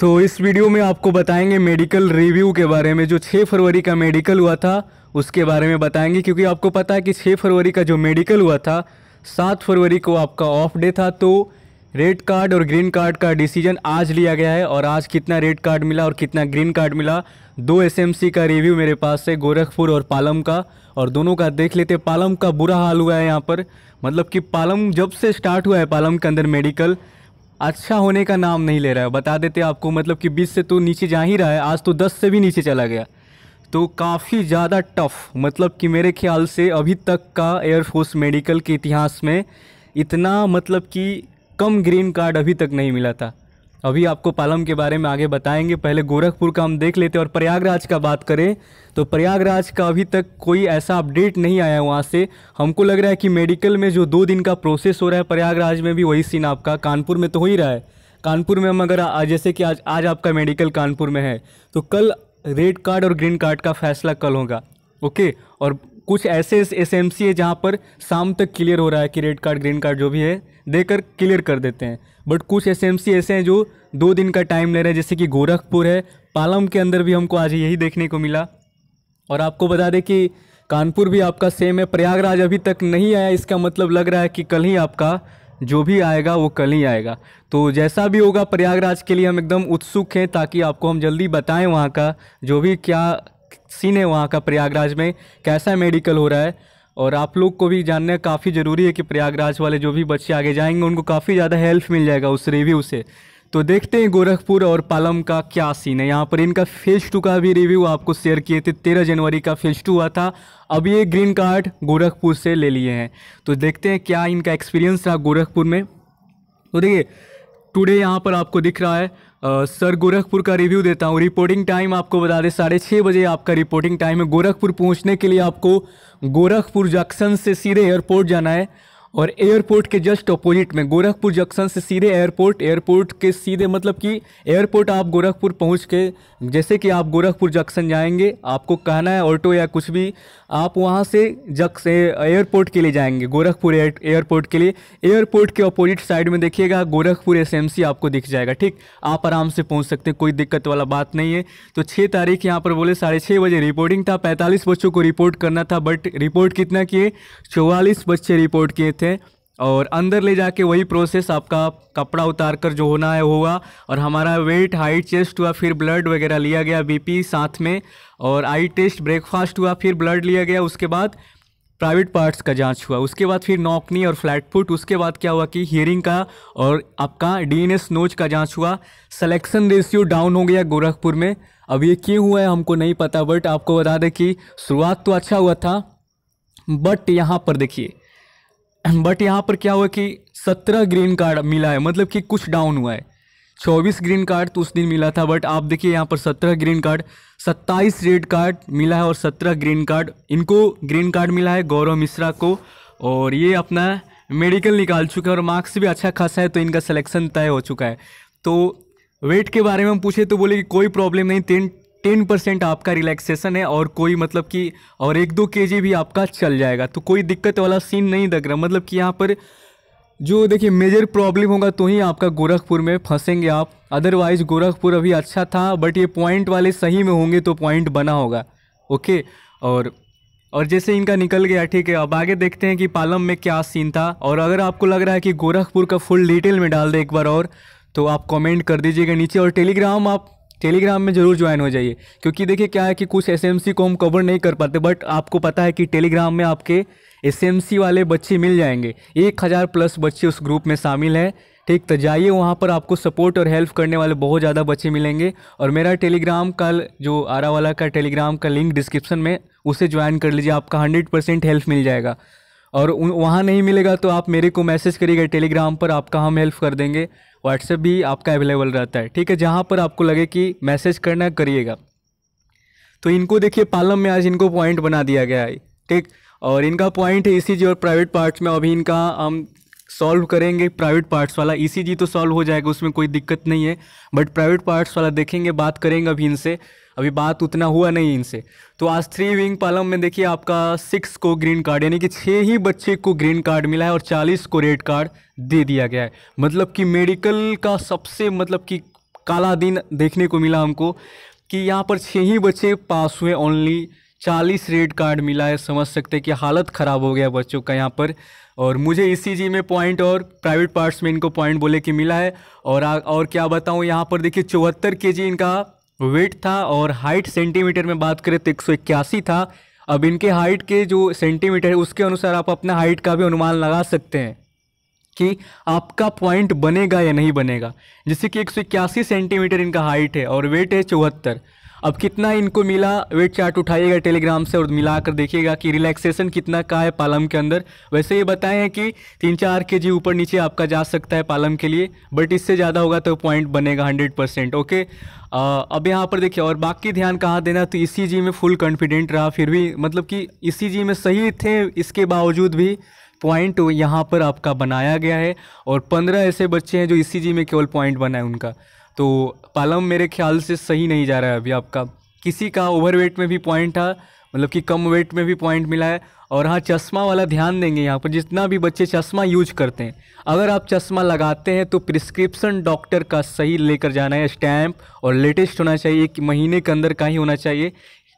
तो इस वीडियो में आपको बताएंगे मेडिकल रिव्यू के बारे में जो 6 फरवरी का मेडिकल हुआ था उसके बारे में बताएंगे क्योंकि आपको पता है कि 6 फरवरी का जो मेडिकल हुआ था 7 फरवरी को आपका ऑफ डे था तो रेड कार्ड और ग्रीन कार्ड का डिसीजन आज लिया गया है और आज कितना रेड कार्ड मिला और कितना ग्रीन कार्ड मिला दो एस का रिव्यू मेरे पास है गोरखपुर और पालम का और दोनों का देख लेते पालम का बुरा हाल हुआ है यहाँ पर मतलब कि पालम जब से स्टार्ट हुआ है पालम के अंदर मेडिकल अच्छा होने का नाम नहीं ले रहा है बता देते आपको मतलब कि बीस से तो नीचे जा ही रहा है आज तो दस से भी नीचे चला गया तो काफ़ी ज़्यादा टफ मतलब कि मेरे ख्याल से अभी तक का एयरफोर्स मेडिकल के इतिहास में इतना मतलब कि कम ग्रीन कार्ड अभी तक नहीं मिला था अभी आपको पालम के बारे में आगे बताएंगे पहले गोरखपुर का हम देख लेते हैं और प्रयागराज का बात करें तो प्रयागराज का अभी तक कोई ऐसा अपडेट नहीं आया वहाँ से हमको लग रहा है कि मेडिकल में जो दो दिन का प्रोसेस हो रहा है प्रयागराज में भी वही सीन आपका कानपुर में तो हो ही रहा है कानपुर में हम अगर जैसे कि आज आज आपका मेडिकल कानपुर में है तो कल रेड कार्ड और ग्रीन कार्ड का फैसला कल होगा ओके और कुछ ऐसे एस एम सी है जहाँ पर शाम तक क्लियर हो रहा है कि रेड कार्ड ग्रीन कार्ड जो भी है देकर क्लियर कर देते हैं बट कुछ एस ऐसे हैं जो दो दिन का टाइम ले रहे हैं जैसे कि गोरखपुर है पालम के अंदर भी हमको आज यही देखने को मिला और आपको बता दें कि कानपुर भी आपका सेम है प्रयागराज अभी तक नहीं आया इसका मतलब लग रहा है कि कल ही आपका जो भी आएगा वो कल ही आएगा तो जैसा भी होगा प्रयागराज के लिए हम एकदम उत्सुक हैं ताकि आपको हम जल्दी बताएं वहाँ का जो भी क्या सीन है वहाँ का प्रयागराज में कैसा मेडिकल हो रहा है और आप लोग को भी जानना काफ़ी ज़रूरी है कि प्रयागराज वाले जो भी बच्चे आगे जाएंगे उनको काफ़ी ज़्यादा हेल्प मिल जाएगा उस रिव्यू से तो देखते हैं गोरखपुर और पालम का क्या सीन है यहाँ पर इनका फेज टू का भी रिव्यू आपको शेयर किए थे तेरह जनवरी का फेज टू हुआ था अब ये ग्रीन कार्ड गोरखपुर से ले लिए हैं तो देखते हैं क्या इनका एक्सपीरियंस रहा गोरखपुर में तो देखिए टुडे यहाँ पर आपको दिख रहा है सर गोरखपुर का रिव्यू देता हूँ रिपोर्टिंग टाइम आपको बता दें साढ़े छः बजे आपका रिपोर्टिंग टाइम है गोरखपुर पहुँचने के लिए आपको गोरखपुर जंक्शन से सीधे एयरपोर्ट जाना है और एयरपोर्ट के जस्ट अपोजिट में गोरखपुर जंक्शन से सीधे एयरपोर्ट एयरपोर्ट के सीधे मतलब कि एयरपोर्ट आप गोरखपुर पहुंच के जैसे कि आप गोरखपुर जंक्शन जाएंगे आपको कहना है ऑटो या कुछ भी आप वहां से जक्स एयरपोर्ट के लिए जाएंगे गोरखपुर एयरपोर्ट के लिए एयरपोर्ट के अपोजिट साइड में देखिएगा गोरखपुर एस आपको दिख जाएगा ठीक आप आराम से पहुँच सकते हैं कोई दिक्कत वाला बात नहीं है तो छः तारीख यहाँ पर बोले साढ़े छः बजे रिपोर्टिंग था पैंतालीस बच्चों को रिपोर्ट करना था बट रिपोर्ट कितना किए चौवालीस बच्चे रिपोर्ट किए थे और अंदर ले जाके वही प्रोसेस आपका कपड़ा उतार कर जो होना है हुआ और हमारा वेट हाइट चेस्ट हुआ फिर ब्लड वगैरह लिया गया बीपी साथ में और आई टेस्ट ब्रेकफास्ट हुआ फिर ब्लड लिया गया उसके बाद प्राइवेट पार्ट्स का जांच हुआ उसके बाद फिर नॉकनी और फ्लैट फुट उसके बाद क्या हुआ कि हियरिंग का और आपका डी नोज का जाँच हुआ सलेक्शन रेशियो डाउन हो गया गोरखपुर में अब ये क्यों हुआ है हमको नहीं पता बट आपको बता दें कि शुरुआत तो अच्छा हुआ था बट यहाँ पर देखिए बट यहाँ पर क्या हुआ कि सत्रह ग्रीन कार्ड मिला है मतलब कि कुछ डाउन हुआ है चौबीस ग्रीन कार्ड तो उस दिन मिला था बट आप देखिए यहाँ पर सत्रह ग्रीन कार्ड सत्ताईस रेड कार्ड मिला है और सत्रह ग्रीन कार्ड इनको ग्रीन कार्ड मिला है गौरव मिश्रा को और ये अपना मेडिकल निकाल चुका है और मार्क्स भी अच्छा खासा है तो इनका सिलेक्शन तय हो चुका है तो वेट के बारे में हम पूछे तो बोले कि कोई प्रॉब्लम नहीं तीन टेन परसेंट आपका रिलैक्सेशन है और कोई मतलब कि और एक दो के भी आपका चल जाएगा तो कोई दिक्कत वाला सीन नहीं लग रहा मतलब कि यहाँ पर जो देखिए मेजर प्रॉब्लम होगा तो ही आपका गोरखपुर में फंसेंगे आप अदरवाइज़ गोरखपुर अभी अच्छा था बट ये पॉइंट वाले सही में होंगे तो पॉइंट बना होगा ओके और और जैसे इनका निकल गया ठीक है अब आगे देखते हैं कि पालम में क्या सीन था और अगर आपको लग रहा है कि गोरखपुर का फुल डिटेल में डाल दें एक बार और तो आप कमेंट कर दीजिएगा नीचे और टेलीग्राम आप टेलीग्राम में ज़रूर ज्वाइन हो जाइए क्योंकि देखिए क्या है कि कुछ एस एम सी को हम कवर नहीं कर पाते बट आपको पता है कि टेलीग्राम में आपके एस एम सी वाले बच्चे मिल जाएंगे एक हज़ार प्लस बच्चे उस ग्रुप में शामिल हैं ठीक तो जाइए वहाँ पर आपको सपोर्ट और हेल्प करने वाले बहुत ज़्यादा बच्चे मिलेंगे और मेरा टेलीग्राम का जो आरा वाला का टेलीग्राम का लिंक डिस्क्रिप्शन में उसे ज्वाइन कर लीजिए आपका हंड्रेड परसेंट हेल्प मिल जाएगा और वहाँ नहीं मिलेगा तो आप मेरे को मैसेज करिएगा टेलीग्राम पर आपका हम हेल्प कर देंगे व्हाट्सएप भी आपका अवेलेबल रहता है ठीक है जहाँ पर आपको लगे कि मैसेज करना करिएगा तो इनको देखिए पालम में आज इनको पॉइंट बना दिया गया है ठीक और इनका पॉइंट है इसी जो प्राइवेट पार्ट्स में अभी इनका हम सॉल्व करेंगे प्राइवेट पार्ट्स वाला ईसीजी e तो सॉल्व हो जाएगा उसमें कोई दिक्कत नहीं है बट प्राइवेट पार्ट्स वाला देखेंगे बात करेंगे अभी इनसे अभी बात उतना हुआ नहीं इनसे तो आज थ्री विंग पालम में देखिए आपका सिक्स को ग्रीन कार्ड यानी कि छः ही बच्चे को ग्रीन कार्ड मिला है और चालीस को रेड कार्ड दे दिया गया है मतलब कि मेडिकल का सबसे मतलब कि काला दिन देखने को मिला हमको कि यहाँ पर छः ही बच्चे पास हुए ओनली चालीस रेड कार्ड मिला है समझ सकते कि हालत ख़राब हो गया बच्चों का यहाँ पर और मुझे ई में पॉइंट और प्राइवेट पार्ट्स में इनको पॉइंट बोले कि मिला है और आ, और क्या बताऊँ यहाँ पर देखिए चौहत्तर के इनका वेट था और हाइट सेंटीमीटर में बात करें तो एक था अब इनके हाइट के जो सेंटीमीटर है उसके अनुसार आप अपना हाइट का भी अनुमान लगा सकते हैं कि आपका पॉइंट बनेगा या नहीं बनेगा जैसे कि एक सेंटीमीटर इनका हाइट है और वेट है चौहत्तर अब कितना इनको मिला वेट चार्ट उठाइएगा टेलीग्राम से और मिला कर देखिएगा कि रिलैक्सेशन कितना का है पालम के अंदर वैसे ये बताएं हैं कि तीन चार के जी ऊपर नीचे आपका जा सकता है पालम के लिए बट इससे ज़्यादा होगा तो पॉइंट बनेगा हंड्रेड परसेंट ओके आ, अब यहाँ पर देखिए और बाकी ध्यान कहाँ देना तो इसी जी में फुल कॉन्फिडेंट रहा फिर भी मतलब कि इसी जी में सही थे इसके बावजूद भी पॉइंट यहाँ पर आपका बनाया गया है और पंद्रह ऐसे बच्चे हैं जो इसी जी में केवल पॉइंट बनाए उनका तो पालम मेरे ख्याल से सही नहीं जा रहा है अभी आपका किसी का ओवरवेट में भी पॉइंट था मतलब कि कम वेट में भी पॉइंट मिला है और हाँ चश्मा वाला ध्यान देंगे यहाँ पर जितना भी बच्चे चश्मा यूज करते हैं अगर आप चश्मा लगाते हैं तो प्रिस्क्रिप्शन डॉक्टर का सही लेकर जाना है स्टैम्प और लेटेस्ट होना चाहिए कि महीने के अंदर का ही होना चाहिए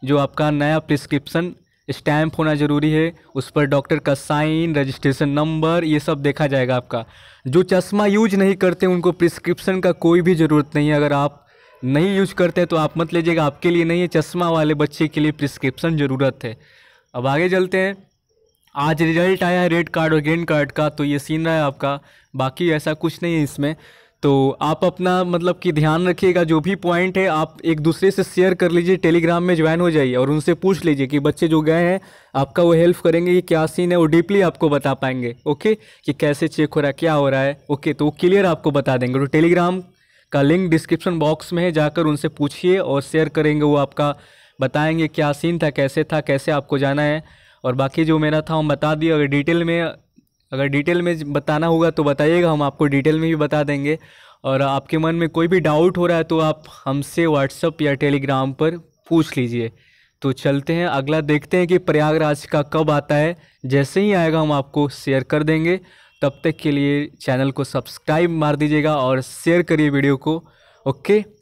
जो आपका नया प्रिस्क्रिप्शन स्टैम्प होना ज़रूरी है उस पर डॉक्टर का साइन रजिस्ट्रेशन नंबर ये सब देखा जाएगा आपका जो चश्मा यूज नहीं करते उनको प्रिस्क्रिप्शन का कोई भी ज़रूरत नहीं है अगर आप नहीं यूज करते तो आप मत लीजिएगा आपके लिए नहीं है चश्मा वाले बच्चे के लिए प्रिस्क्रिप्शन ज़रूरत है अब आगे चलते हैं आज रिजल्ट आया है रेड कार्ड और ग्रीन कार्ड का तो ये सीन रहा है आपका बाकी ऐसा कुछ नहीं है इसमें तो आप अपना मतलब कि ध्यान रखिएगा जो भी पॉइंट है आप एक दूसरे से शेयर कर लीजिए टेलीग्राम में ज्वाइन हो जाइए और उनसे पूछ लीजिए कि बच्चे जो गए हैं आपका वो हेल्प करेंगे कि क्या सीन है वो डीपली आपको बता पाएंगे ओके कि कैसे चेक हो रहा है क्या हो रहा है ओके तो वो क्लियर आपको बता देंगे तो टेलीग्राम का लिंक डिस्क्रिप्शन बॉक्स में है जाकर उनसे पूछिए और शेयर करेंगे वो आपका बताएंगे क्या सीन था कैसे था कैसे आपको जाना है और बाकी जो मेरा था हम बता दिए अगर डिटेल में अगर डिटेल में बताना होगा तो बताइएगा हम आपको डिटेल में भी बता देंगे और आपके मन में कोई भी डाउट हो रहा है तो आप हमसे व्हाट्सअप या टेलीग्राम पर पूछ लीजिए तो चलते हैं अगला देखते हैं कि प्रयागराज का कब आता है जैसे ही आएगा हम आपको शेयर कर देंगे तब तक के लिए चैनल को सब्सक्राइब मार दीजिएगा और शेयर करिए वीडियो को ओके